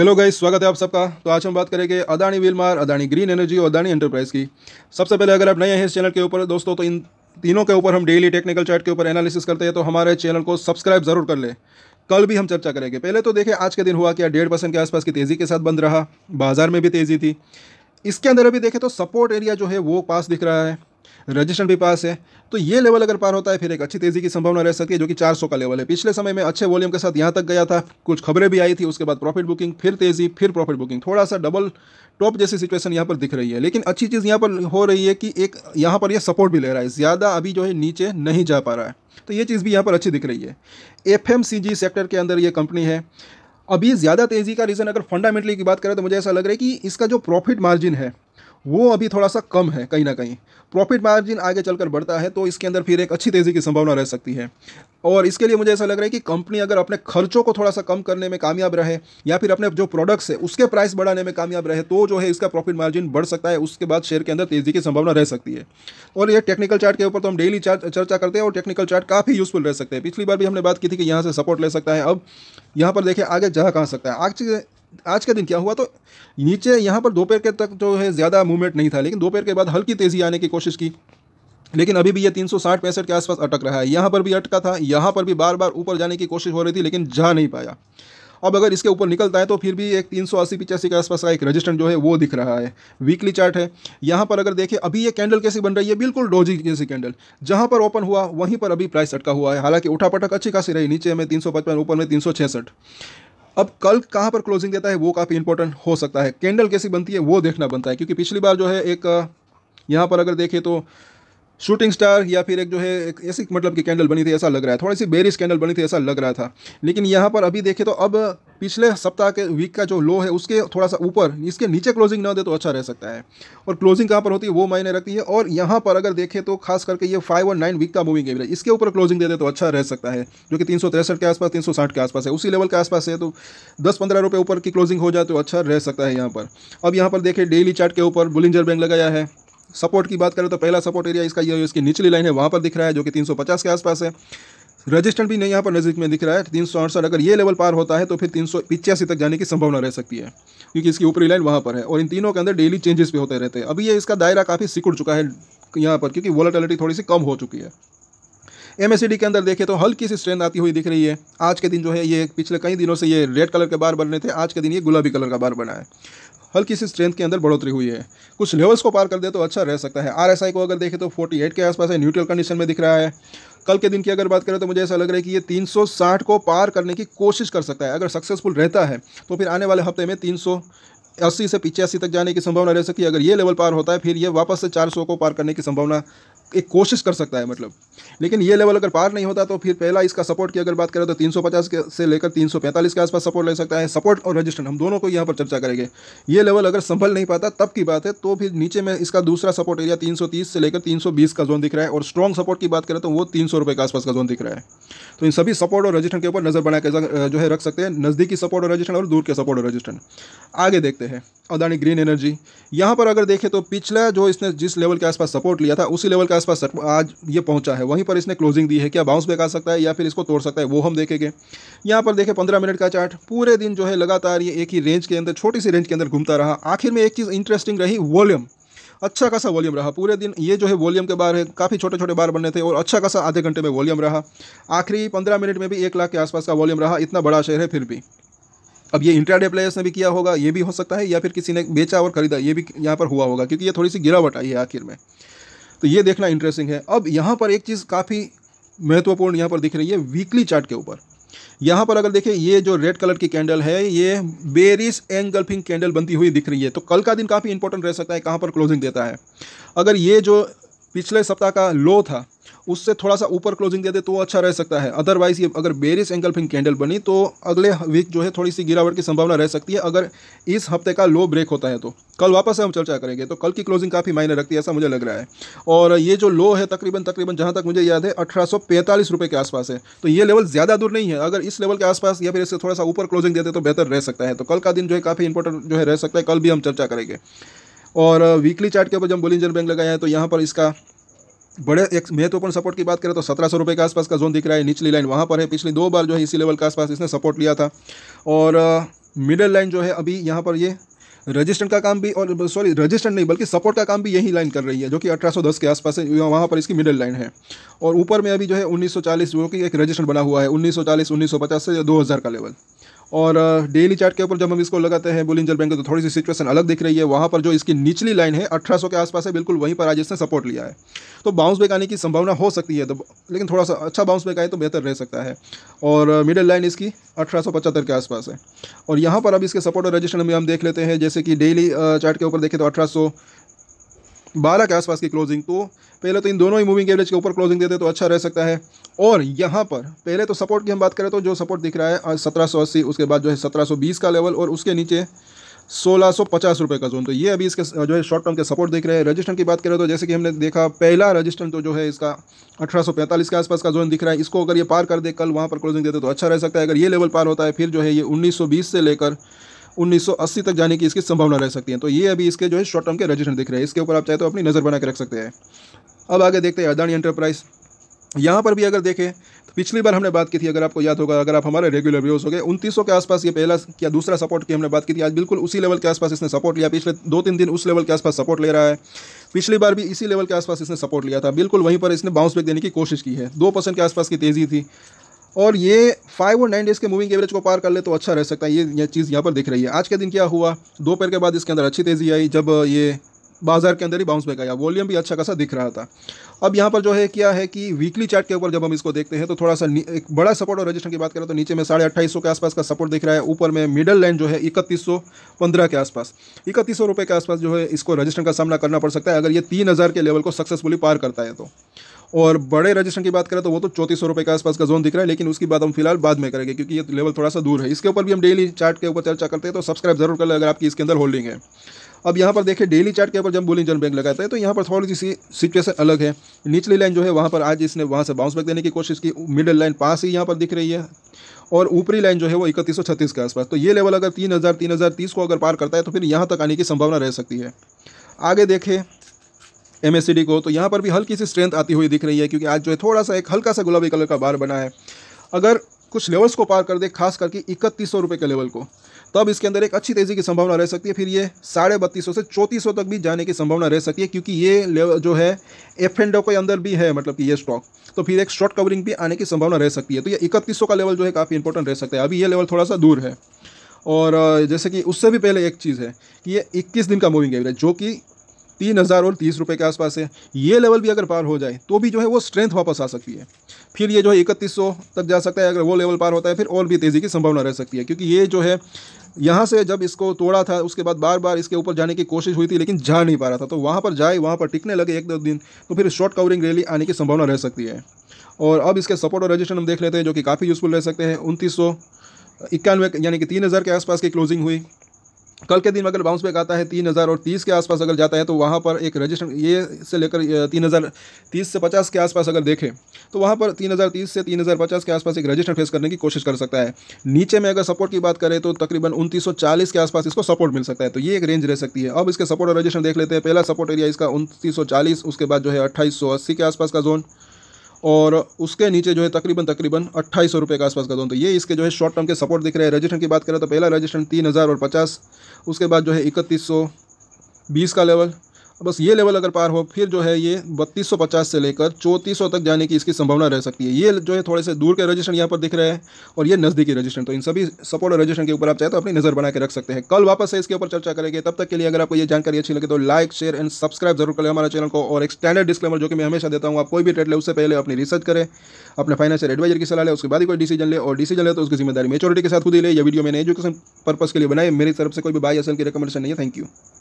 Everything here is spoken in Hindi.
हेलो गाइस स्वागत है आप सबका तो आज हम बात करेंगे Adani Wilmar Adani green energy और अदानी एंटरप्राइज की सबसे पहले अगर आप नए हैं इस चैनल के ऊपर दोस्तों तो इन तीनों के ऊपर हम डेली टेक्निकल चार्ट के ऊपर एनालिसिस करते हैं तो हमारे चैनल को सब्सक्राइब जरूर कर लें कल भी हम चर्चा करेंगे पहले तो देखें आज के दिन हुआ क्या डेढ़ परसेंट के आसपास की तेज़ी के साथ बंद रहा बाजार में भी तेज़ी थी इसके अंदर अभी देखें तो सपोर्ट एरिया जो है वो पास दिख रहा है रजिस्टेंस भी पास है तो ये लेवल अगर पार होता है फिर एक अच्छी तेज़ी की संभावना रह सकती है जो कि 400 का लेवल है पिछले समय में अच्छे वॉल्यूम के साथ यहाँ तक गया था कुछ खबरें भी आई थी उसके बाद प्रॉफिट बुकिंग फिर तेज़ी फिर प्रॉफिट बुकिंग थोड़ा सा डबल टॉप जैसी सिचुएशन यहाँ पर दिख रही है लेकिन अच्छी चीज़ यहाँ पर हो रही है कि एक यहाँ पर यह सपोर्ट भी ले रहा है ज़्यादा अभी जो है नीचे नहीं जा पा रहा है तो ये चीज़ भी यहाँ पर अच्छी दिख रही है एफ सेक्टर के अंदर ये कंपनी है अभी ज़्यादा तेज़ी का रीज़न अगर फंडामेंटली की बात करें तो मुझे ऐसा लग रहा है कि इसका जो प्रॉफिट मार्जिन है वो अभी थोड़ा सा कम है कहीं ना कहीं प्रॉफिट मार्जिन आगे चलकर बढ़ता है तो इसके अंदर फिर एक अच्छी तेज़ी की संभावना रह सकती है और इसके लिए मुझे ऐसा लग रहा है कि कंपनी अगर अपने खर्चों को थोड़ा सा कम करने में कामयाब रहे या फिर अपने जो प्रोडक्ट्स है उसके प्राइस बढ़ाने में कामयाब रहे तो जो है इसका प्रॉफिट मार्जिन बढ़ सकता है उसके बाद शेयर के अंदर तेजी की संभावना रह सकती है और ये टेक्निकल चार्ट के ऊपर तो हम डेली चर्चा करते हैं और टेक्निकल चार्ट काफ़ी यूजफुल रह सकते हैं पिछली बार भी हमने बात की थी कि यहाँ से सपोर्ट ले सकता है अब यहाँ पर देखें आगे जहाँ कहाँ सकता है आज आज के दिन क्या हुआ तो नीचे यहाँ पर दोपहर के तक जो है ज़्यादा मूवमेंट नहीं था लेकिन दोपहर के बाद हल्की तेज़ी आने की कोशिश की लेकिन अभी भी ये तीन सौ साठ पैंसठ के आसपास अटक रहा है यहाँ पर भी अटका था यहाँ पर भी बार बार ऊपर जाने की कोशिश हो रही थी लेकिन जा नहीं पाया अब अगर इसके ऊपर निकलता है तो फिर भी एक तीन सौ अस्सी पिचासी के आसपास का एक रजिस्टर जो है वो दिख रहा है वीकली चार्ट है यहाँ पर अगर देखें अभी ये कैंडल कैसी बन रही है बिल्कुल डोजी जैसी कैंडल जहाँ पर ओपन हुआ वहीं पर अभी प्राइस अटका हुआ है हालांकि उठा पटक अच्छी खासी रही नीचे में तीन ऊपर में तीन अब कल कहाँ पर क्लोजिंग देता है वो काफ़ी इंपॉर्टेंट हो सकता है कैंडल कैसी बनती है वो देखना बनता है क्योंकि पिछली बार जो है एक यहाँ पर अगर देखें तो शूटिंग स्टार या फिर एक जो है एक ऐसी मतलब की कैंडल बनी थी ऐसा लग रहा है थोड़ी सी बेरिस कैंडल बनी थी ऐसा लग रहा था लेकिन यहाँ पर अभी देखें तो अब पिछले सप्ताह के वीक का जो लो है उसके थोड़ा सा ऊपर इसके नीचे क्लोजिंग ना दे तो अच्छा रह सकता है और क्लोजिंग कहाँ पर होती है वो मायने रखती है और यहाँ पर अगर देखें तो खास करके ये फाइव और नाइन वीक का मूविंग एवरेज इसके ऊपर क्लोजिंग दे दे तो अच्छा रह सकता है जो कि तीन के आसपास तीन के आसपास है उसी लेवल के आसपास है तो दस पंद्रह रुपये ऊपर की क्लोजिंग हो जाए तो अच्छा रह सकता है यहाँ पर अब यहाँ पर देखें डेली चार्ट के ऊपर बुलिंजर बैंक लगाया है सपोर्ट की बात करें तो पहला सपोर्ट एरिया इसका ये इसकी निचली लाइन है वहाँ पर दिख रहा है जो कि 350 के आसपास है रजिस्टेंट भी नहीं यहाँ पर नज़दीक में दिख रहा है तीन अगर ये लेवल पार होता है तो फिर तीन तक जाने की संभावना रह सकती है क्योंकि इसकी ऊपरी लाइन वहाँ पर है और इन तीनों के अंदर डेली चेंजेस भी होते रहते हैं अभी ये इसका दायरा काफ़ी सिकुड़ चुका है यहाँ पर क्योंकि वॉलेटलिटी थोड़ी सी कम हो चुकी है एम के अंदर देखें तो हल्की सी स्ट्रेंथ आती हुई दिख रही है आज के दिन जो है ये पिछले कई दिनों से ये रेड कलर के बार बन रहे थे आज के दिन ये गुलाबी कलर का बार बना है हल्की सी स्ट्रेंथ के अंदर बढ़ोतरी हुई है कुछ लेवल्स को पार कर दे तो अच्छा रह सकता है आरएसआई को अगर देखें तो 48 के आसपास है न्यूट्रल कंडीशन में दिख रहा है कल के दिन की अगर बात करें तो मुझे ऐसा लग रहा है कि ये 360 को पार करने की कोशिश कर सकता है अगर सक्सेसफुल रहता है तो फिर आने वाले हफ्ते में तीन अस्सी से पिचासी तक जाने की संभावना रह सकती है अगर ये लेवल पार होता है फिर ये वापस से 400 को पार करने की संभावना एक कोशिश कर सकता है मतलब लेकिन ये लेवल अगर पार नहीं होता तो फिर पहला इसका सपोर्ट की अगर बात करें तो 350 के से लेकर 345 के आसपास सपोर्ट ले सकता है सपोर्ट और रजिस्टेंस हम दोनों को यहाँ पर चर्चा करेंगे ये लेवल अगर संभल नहीं पाता तब की बात है तो फिर नीचे में इसका दूसरा सपोर्ट एरिया 330 से लेकर 320 का जोन दिख रहा है और स्ट्रॉन्ग सपोर्ट की बात करें तो वो तीन के आसपास का जोन दिख रहा है तो इन सभी सपोर्ट और रजिस्टेंट के ऊपर नज़र बना जो है रख सकते हैं नज़दीकी सपोर्ट और रजिस्टेंट और दूर के सपोर्ट और रजिस्टेंट आगे देखते हैं अदानी ग्रीन एनर्जी यहाँ पर अगर देखें तो पिछला जो इसने जिस लेवल के आसपास सपोर्ट लिया था उसी लेवल का आसपास आज ये पहुंचा है वहीं पर इसने क्लोजिंग दी है क्या बाउंस बैक आ सकता है या फिर इसको तोड़ सकता है वो हम देखेंगे यहाँ पर देखें पंद्रह मिनट का चार्ट पूरे दिन जो है लगातार ये एक ही रेंज के अंदर छोटी सी रेंज के अंदर घूमता रहा आखिर में एक चीज़ इंटरेस्टिंग रही वॉल्यूम अच्छा खासा वॉल्यूम रहा पूरे दिन ये जो है वॉल्यूम के बार है काफ़ी छोटे छोटे बार बनने थे और अच्छा खासा आधे घंटे में वॉल्यूम रहा आखिरी पंद्रह मिनट में भी एक लाख के आसपास का वॉल्यूम रहा इतना बड़ा शेयर है फिर भी अब ये इंट्राडे प्लेयर्स ने भी किया होगा ये भी हो सकता है या फिर किसी ने बेचा और खरीदा ये भी यहाँ पर हुआ होगा क्योंकि ये थोड़ी सी गिरावट आई है आखिर में तो ये देखना इंटरेस्टिंग है अब यहाँ पर एक चीज़ काफ़ी महत्वपूर्ण यहाँ पर दिख रही है वीकली चार्ट के ऊपर यहाँ पर अगर देखें ये जो रेड कलर की कैंडल है ये बेरिस एंगल्फिंग कैंडल बनती हुई दिख रही है तो कल का दिन काफ़ी इंपॉर्टेंट रह सकता है कहाँ पर क्लोजिंग देता है अगर ये जो पिछले सप्ताह का लो था उससे थोड़ा सा ऊपर क्लोजिंग दे दे तो अच्छा रह सकता है अदरवाइज़ ये अगर बेरिस एंगल फिंग कैंडल बनी तो अगले वीक जो है थोड़ी सी गिरावट की संभावना रह सकती है अगर इस हफ्ते का लो ब्रेक होता है तो कल वापस हम चर्चा करेंगे तो कल की क्लोजिंग काफ़ी मायने रखती है ऐसा मुझे लग रहा है और ये जो लो है तकरीबन तकरीबन जहाँ तक मुझे याद है अठारह रुपये के आसपास है तो ये लेवल ज़्यादा दूर नहीं है अगर इस लेवल के आसपास या फिर इससे थोड़ा सा ऊपर क्लोजिंग देते तो बेहतर रह सकता है तो कल का दिन जो है काफ़ी इंपॉर्टेंट जो है रह सकता है कल भी हम चर्चा करेंगे और वीकली चार्ट के ऊपर जब बोलिंजर बैंक लगाया है तो यहाँ पर इसका बड़े एक महत्वपूर्ण सपोर्ट की बात करें तो सत्रह सौ रुपये के आसपास का जोन दिख रहा है निचली लाइन वहाँ पर है पिछली दो बार जो है इसी लेवल के आसपास इसने सपोर्ट लिया था और मिडल लाइन जो है अभी यहाँ पर ये रजिस्टेंट का काम भी और सॉरी रजिस्टेंट नहीं बल्कि सपोर्ट का काम भी यही लाइन कर रही है जो कि 1810 के आसपास है वहाँ पर इसकी मिडिल लाइन है और ऊपर में अभी जो है 1940 जो कि एक रजिस्टेंट बना हुआ है 1940 1950 से 2000 का लेवल और डेली चार्ट के ऊपर जब हम इसको लगाते हैं इंजर बैंक तो थोड़ी सी सिचुएशन अलग दिख रही है वहाँ पर जो इसकी निचली लाइन है 1800 के आसपास है बिल्कुल वहीं पर आज इसने सपोर्ट लिया है तो बाउंस बैक आने की संभावना हो सकती है तो लेकिन थोड़ा सा अच्छा बाउंस बैक आए तो बेहतर रह सकता है और मिडिल लाइन इसकी अठारह के आसपास है और यहाँ पर अब इसके सपोर्ट और रजिस्टर में हम देख लेते हैं जैसे कि डेली चार्ट के ऊपर देखें तो अठारह बारह के आसपास की क्लोजिंग तो पहले तो इन दोनों ही मूविंग एवरेज के ऊपर क्लोजिंग देते तो अच्छा रह सकता है और यहाँ पर पहले तो सपोर्ट की हम बात करें तो जो सपोर्ट दिख रहा है सत्रह अस्सी उसके बाद जो है सत्रह बीस का लेवल और उसके नीचे सोलह सौ पचास रुपये का जोन तो ये अभी इसके जो है शॉर्ट टर्म के सपोर्ट दिख रहे हैं रजिस्टर की बात करें तो जैसे कि हमने देखा पहला रजिस्टर तो जो है इसका अठारह सौ पैंतालीस के आसपास का जोन दिख रहा है इसको अगर ये पार कर दे कल वहाँ पर क्लोजिंग देते तो अच्छा रह सकता है अगर ये लेवल पार होता है फिर जो है ये उन्नीस सौ बीस से लेकर 1980 तक जाने की इसकी संभावना रह सकती है तो ये अभी इसके जो है शॉर्ट टर्म के रजिस्टर दिख रहे हैं इसके ऊपर आप चाहे तो अपनी नज़र बना के रख सकते हैं अब आगे देखते हैं अदानी एंटरप्राइज़ यहाँ पर भी अगर देखें तो पिछली बार हमने बात की थी अगर आपको याद होगा अगर आप हमारे रेगुलर व्यूज हो गए उनतीस के आसपास ये पहला या दूसरा सपोर्ट की हमने बात की थी आज बिल्कुल उसी लेवल के आसपास इसने सपोर्ट लिया पिछले दो तीन दिन उस लेवल के आसपास सपोर्ट ले रहा है पिछली बार भी इसी लेवल के आसपास इसने सपोर्ट लिया था बिल्कुल वहीं पर इसने बाउंस बैक देने की कोशिश की है दो के आसपास की तेज़ी थी और ये फाइव और नाइन डेज़ के मूविंग एवरेज को पार कर ले तो अच्छा रह सकता है ये ये चीज़ यहाँ पर दिख रही है आज के दिन क्या हुआ दोपहर के बाद इसके अंदर अच्छी तेज़ी आई जब ये बाजार के अंदर ही बाउंस बैक आया वॉल्यूम भी अच्छा खासा दिख रहा था अब यहाँ पर जो है क्या है कि वीकली चार्ट के ऊपर जब हम इसको देखते हैं तो थोड़ा सा एक बड़ा सपोर्ट और रजिस्टर की बात करें तो नीचे में साढ़े अट्ठाईस के आसपास का सपोर्ट दिख रहा है ऊपर में मिडल लाइन जो है इकतीस के आसपास इकतीस सौ के आसपास जो है इसको रजिस्टर का सामना करना पड़ सकता है अगर ये तीन के लेवल को सक्सेसफुली पार करता है तो और बड़े रजिस्ट्रेशन की बात करें तो वो तो चौंतीस सौ के आसपास का जोन दिख रहा है लेकिन उसकी बात हम फिलहाल बाद में करेंगे क्योंकि ये लेवल थोड़ा सा दूर है इसके ऊपर भी हम डेली चार्ट के ऊपर चर्चा करते हैं तो सब्सक्राइब जरूर कर ले अगर आपकी इसके अंदर होल्डिंग है अब यहाँ पर देखें डेली चार्ट के ऊपर जब बोलिंग जन बैंक लगाते हैं तो यहाँ पर थोड़ी सी सिचुएशन अलग है निचली लाइन जो है वहाँ पर आज इसने वहाँ से बाउंस बैक देने की कोशिश की मिडिल लाइन पास ही यहाँ पर दिख रही है और ऊपरी लाइन जो है वो इकतीस सौ छत्तीस के आसपास तो ये लेवल अगर तीन हज़ार तीन हज़ार तीस को अगर पार करता है तो फिर यहाँ तक आने की संभावना रह सकती है आगे देखें एम को तो यहाँ पर भी हल्की सी स्ट्रेंथ आती हुई दिख रही है क्योंकि आज जो है थोड़ा सा एक हल्का सा गुलाबी कलर का बार बना है अगर कुछ लेवल्स को पार कर दे खास करके इकतीस सौ रुपये के लेवल को तब इसके अंदर एक अच्छी तेज़ी की संभावना रह सकती है फिर ये साढ़े बत्तीस सौ से चौंतीस सौ तक भी जाने की संभावना रह सकती है क्योंकि ये लेवल जो है एफ एंड के अंदर भी है मतलब कि ये स्टॉक तो फिर एक शॉर्ट कवरिंग भी आने की संभावना रह सकती है तो ये इकतीस का लेवल जो है काफ़ी इंपॉर्टेंट रह सकता है अभी ये लेवल थोड़ा सा दूर है और जैसे कि उससे भी पहले एक चीज़ है कि ये 21 दिन का मूविंग एवरेज जो कि तीन हज़ार और तीस रुपये के आसपास है ये लेवल भी अगर पार हो जाए तो भी जो है वो स्ट्रेंथ वापस आ सकती है फिर ये जो है इकतीस सौ तक जा सकता है अगर वो लेवल पार होता है फिर और भी तेज़ी की संभावना रह सकती है क्योंकि ये जो है यहाँ से जब इसको तोड़ा था उसके बाद बार बार इसके ऊपर जाने की कोशिश हुई थी लेकिन जा नहीं पा रहा था तो वहाँ पर जाए वहाँ पर टिकने लगे एक दो दिन तो फिर शॉर्ट कवरिंग रैली आने की संभावना रह सकती है और अब इसके सपोर्ट और रजिस्ट्रेन हम देख लेते हैं जो कि काफ़ी यूज़फुल रह सकते हैं उनतीस सौ इक्यानवे यानी कि तीन हज़ार के आसपास की क्लोजिंग हुई कल के दिन अगर बाउंस बैक आता है तीन हज़ार और तीस के आसपास अगर जाता है तो वहाँ पर एक रजिस्टर ये से लेकर तीन हज़ार तीस से पचास के आसपास अगर देखें तो वहाँ पर तीन हज़ार तीस से तीन हज़ार पचास के आसपास एक रजिस्टर फेस करने की कोशिश कर सकता है नीचे में अगर सपोर्ट की बात करें तो तकरीबन उनतीस सौ चालीस के आसपास इसको सपोर्ट मिल सकता है तो ये एक रेंज रह सकती है अब इसके सपोर्ट और रजिस्टर देख लेते हैं पहला सपोर्ट एरिया इसका उनतीस सौ चालीस उसके बाद जो है अट्ठाईस सौ अस्सी के आसपास का जोन और उसके नीचे जो है तकरीबन तकरीबन अट्ठाईस सौ के आसपास का जोन तो ये इसके जो है शॉर्ट टर्म के सपोर्ट दिख रहे हैं रजिस्ट्रेशन की बात करें तो पहला रजिस्ट्रेशन तीन हज़ार और पचास उसके बाद जो है इकतीस सौ बीस का लेवल बस ये लेवल अगर पार हो फिर जो है ये 3250 से लेकर 3400 तक जाने की इसकी संभावना रह सकती है ये जो है थोड़े से दूर के रजिस्टर यहाँ पर दिख रहे हैं और ये नज़दीकी रजिस्टर तो इन सभी सपोर्ट और रजिस्टर के ऊपर आप चाहे तो अपनी नज़र बना के रख सकते हैं कल वापस से इसके ऊपर चर्चा करेंगे तब तक के लिए अगर आपको ये जानकारी अच्छी लगे तो लाइक शेयर एंड सब्सक्राइब जरूर करें हमारे चैनल को और एक स्टैंडर्ड डिस्क्लेमर जो कि मैं हमेशा देता हूँ आप कोई भी ट्रेड ले उससे पहले अपनी रिसर्च करें अपने फाइनेंशियल एडवाइजर की सलाह लें उसके बाद ही कोई डिसीजन ले और डिसीजन ले तो उसकी जिम्मेदारी मेचोरिटी के साथ खुद ही ले वीडियो मैंने एजुकेशन पर्पज़ के लिए बनाए मेरी तरफ से कोई भी बाई असल की रिकमेंडेशन नहीं है थैंक यू